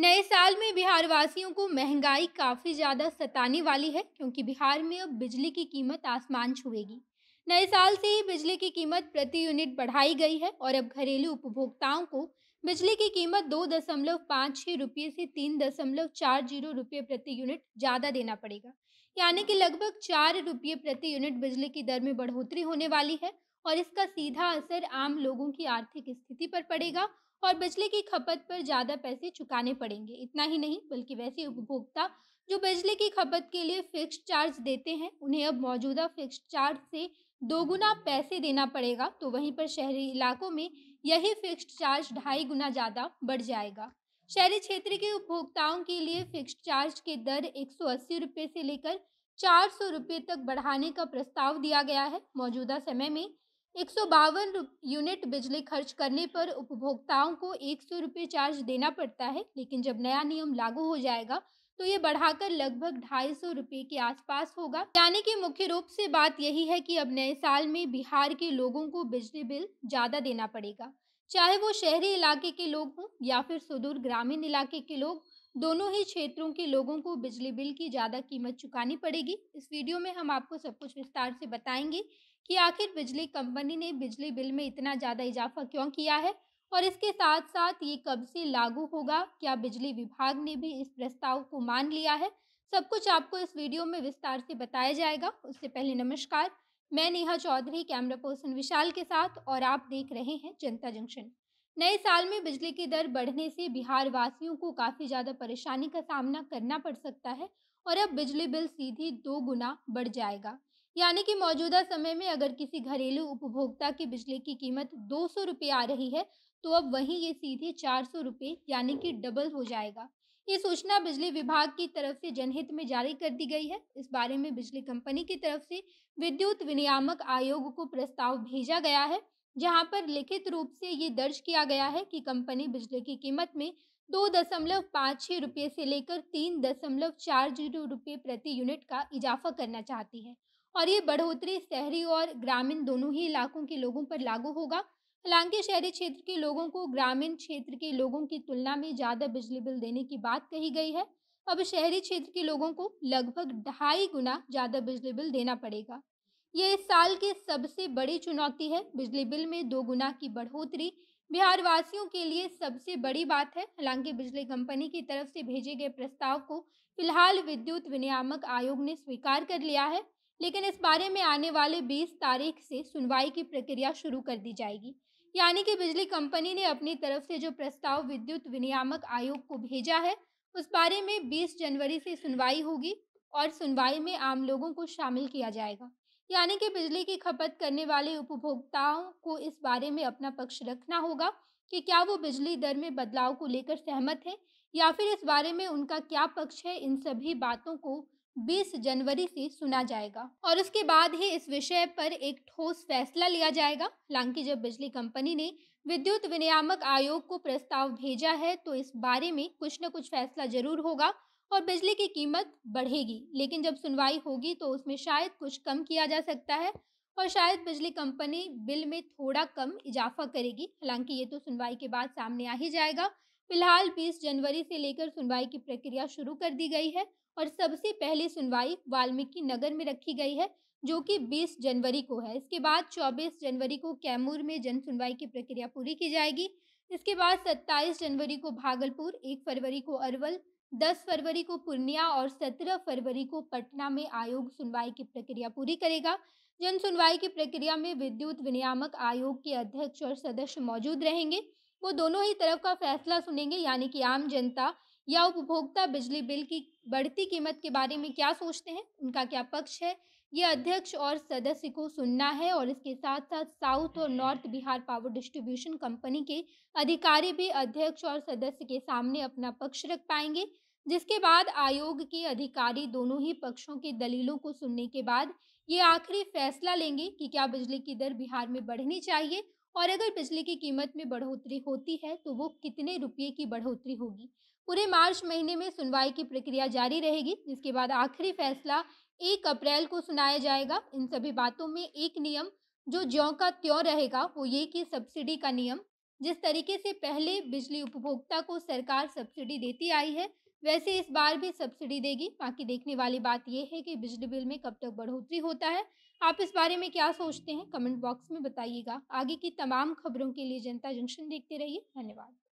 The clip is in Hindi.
नए साल में बिहार वासियों को महंगाई काफ़ी ज़्यादा सताने वाली है क्योंकि बिहार में अब बिजली की कीमत आसमान छुएगी नए साल से ही बिजली की कीमत प्रति यूनिट बढ़ाई गई है और अब घरेलू उपभोक्ताओं को बिजली की कीमत दो दशमलव पाँच छः रुपये से तीन दशमलव चार जीरो रुपये प्रति यूनिट ज़्यादा देना पड़ेगा यानी कि लगभग चार रुपये प्रति यूनिट बिजली की दर में बढ़ोतरी होने वाली है और इसका सीधा असर आम लोगों की आर्थिक स्थिति पर पड़ेगा और बिजली की खपत पर ज़्यादा पैसे चुकाने पड़ेंगे इतना ही नहीं बल्कि वैसे उपभोक्ता जो बिजली की खपत के लिए फिक्स चार्ज देते हैं उन्हें अब मौजूदा फिक्स चार्ज से दोगुना पैसे देना पड़ेगा तो वहीं पर शहरी इलाकों में यही फिक्स चार्ज ढाई गुना ज़्यादा बढ़ जाएगा शहरी क्षेत्र के उपभोक्ताओं के लिए फिक्स चार्ज के दर एक रुपए से लेकर चार सौ तक बढ़ाने का प्रस्ताव दिया गया है मौजूदा समय में एक यूनिट बिजली खर्च करने पर उपभोक्ताओं को एक सौ रुपये चार्ज देना पड़ता है लेकिन जब नया नियम लागू हो जाएगा तो ये बढ़ाकर लगभग ढाई सौ रुपये के आसपास होगा यानी कि मुख्य रूप से बात यही है कि अब नए साल में बिहार के लोगों को बिजली बिल ज़्यादा देना पड़ेगा चाहे वो शहरी इलाके के लोग हों या फिर सुदूर ग्रामीण इलाके के लोग दोनों ही क्षेत्रों के लोगों को बिजली बिल की ज़्यादा कीमत चुकानी पड़ेगी इस वीडियो में हम आपको सब कुछ विस्तार से बताएंगे कि आखिर बिजली कंपनी ने बिजली बिल में इतना ज़्यादा इजाफा क्यों किया है और इसके साथ साथ ये कब से लागू होगा क्या बिजली विभाग ने भी इस प्रस्ताव को मान लिया है सब कुछ आपको इस वीडियो में विस्तार से बताया जाएगा उससे पहले नमस्कार मैं नेहा चौधरी कैमरा पर्सन विशाल के साथ और आप देख रहे हैं जनता जंक्शन नए साल में बिजली की दर बढ़ने से बिहार वासियों को काफ़ी ज़्यादा परेशानी का सामना करना पड़ सकता है और अब बिजली बिल सीधी दो गुना बढ़ जाएगा यानी कि मौजूदा समय में अगर किसी घरेलू उपभोक्ता की बिजली की कीमत दो सौ रुपये आ रही है तो अब वहीं ये सीधे चार सौ रुपये यानी कि डबल हो जाएगा ये सूचना बिजली विभाग की तरफ से जनहित में जारी कर दी गई है इस बारे में बिजली कंपनी की तरफ से विद्युत विनियामक आयोग को प्रस्ताव भेजा गया है जहां पर लिखित रूप से ये दर्ज किया गया है कि कंपनी बिजली की कीमत में दो दशमलव पाँच छः रुपये से लेकर तीन दशमलव चार जीरो रुपये प्रति यूनिट का इजाफा करना चाहती है और ये बढ़ोतरी शहरी और ग्रामीण दोनों ही इलाकों के लोगों पर लागू होगा हालांकि शहरी क्षेत्र के लोगों को ग्रामीण क्षेत्र के लोगों की तुलना में ज़्यादा बिजली बिल देने की बात कही गई है अब शहरी क्षेत्र के लोगों को लगभग ढाई गुना ज़्यादा बिजली बिल देना पड़ेगा ये इस साल की सबसे बड़ी चुनौती है बिजली बिल में दो गुना की बढ़ोतरी बिहार वासियों के लिए सबसे बड़ी बात है हालांकि बिजली कंपनी की तरफ से भेजे गए प्रस्ताव को फिलहाल विद्युत विनियामक आयोग ने स्वीकार कर लिया है लेकिन इस बारे में आने वाले 20 तारीख से सुनवाई की प्रक्रिया शुरू कर दी जाएगी यानी कि बिजली कंपनी ने अपनी तरफ से जो प्रस्ताव विद्युत विनियामक आयोग को भेजा है उस बारे में 20 जनवरी से सुनवाई होगी और सुनवाई में आम लोगों को शामिल किया जाएगा यानी कि बिजली की खपत करने वाले उपभोक्ताओं को इस बारे में अपना पक्ष रखना होगा कि क्या वो बिजली दर में बदलाव को लेकर सहमत हैं या फिर इस बारे में उनका क्या पक्ष है इन सभी बातों को 20 जनवरी से सुना जाएगा और उसके बाद ही इस विषय पर एक ठोस फैसला लिया जाएगा हालांकि जब बिजली कंपनी ने विद्युत विनियामक आयोग को प्रस्ताव भेजा है तो इस बारे में कुछ न कुछ फैसला जरूर होगा और बिजली की कीमत बढ़ेगी लेकिन जब सुनवाई होगी तो उसमें शायद कुछ कम किया जा सकता है और शायद बिजली कंपनी बिल में थोड़ा कम इजाफा करेगी हालांकि ये तो सुनवाई के बाद सामने आ ही जाएगा फिलहाल 20 जनवरी से लेकर सुनवाई की प्रक्रिया शुरू कर दी गई है और सबसे पहली सुनवाई वाल्मीकि नगर में रखी गई है जो कि 20 जनवरी को है इसके बाद 24 जनवरी को कैमूर में जन सुनवाई की प्रक्रिया पूरी की जाएगी इसके बाद 27 जनवरी को भागलपुर 1 फरवरी को अरवल 10 फरवरी को पूर्णिया और 17 फरवरी को पटना में आयोग सुनवाई की प्रक्रिया पूरी करेगा जन सुनवाई की प्रक्रिया में विद्युत विनियामक आयोग के अध्यक्ष और सदस्य मौजूद रहेंगे वो दोनों ही तरफ का फैसला सुनेंगे यानी कि आम जनता या उपभोक्ता बिजली बिल की बढ़ती कीमत के बारे में क्या सोचते हैं उनका क्या पक्ष है ये अध्यक्ष और सदस्य को सुनना है और इसके साथ साथ साउथ और हम्म। North Bihar power distribution company के अधिकारी भी अध्यक्ष और सदस्य के सामने अपना पक्ष रख पाएंगे जिसके बाद आयोग के अधिकारी दोनों ही पक्षों के दलीलों को सुनने के बाद ये आखिरी फैसला लेंगे कि क्या बिजली की दर बिहार में बढ़नी चाहिए और अगर बिजली की कीमत में बढ़ोतरी होती है तो वो कितने रुपये की बढ़ोतरी होगी पूरे मार्च महीने में सुनवाई की प्रक्रिया जारी रहेगी जिसके बाद आखिरी फैसला एक अप्रैल को सुनाया जाएगा इन सभी बातों में एक नियम जो ज्यो का त्यों रहेगा वो ये कि सब्सिडी का नियम जिस तरीके से पहले बिजली उपभोक्ता को सरकार सब्सिडी देती आई है वैसे इस बार भी सब्सिडी देगी बाकी देखने वाली बात यह है कि बिजली बिल में कब तक बढ़ोतरी होता है आप इस बारे में क्या सोचते हैं कमेंट बॉक्स में बताइएगा आगे की तमाम खबरों के लिए जनता जंक्शन देखते रहिए धन्यवाद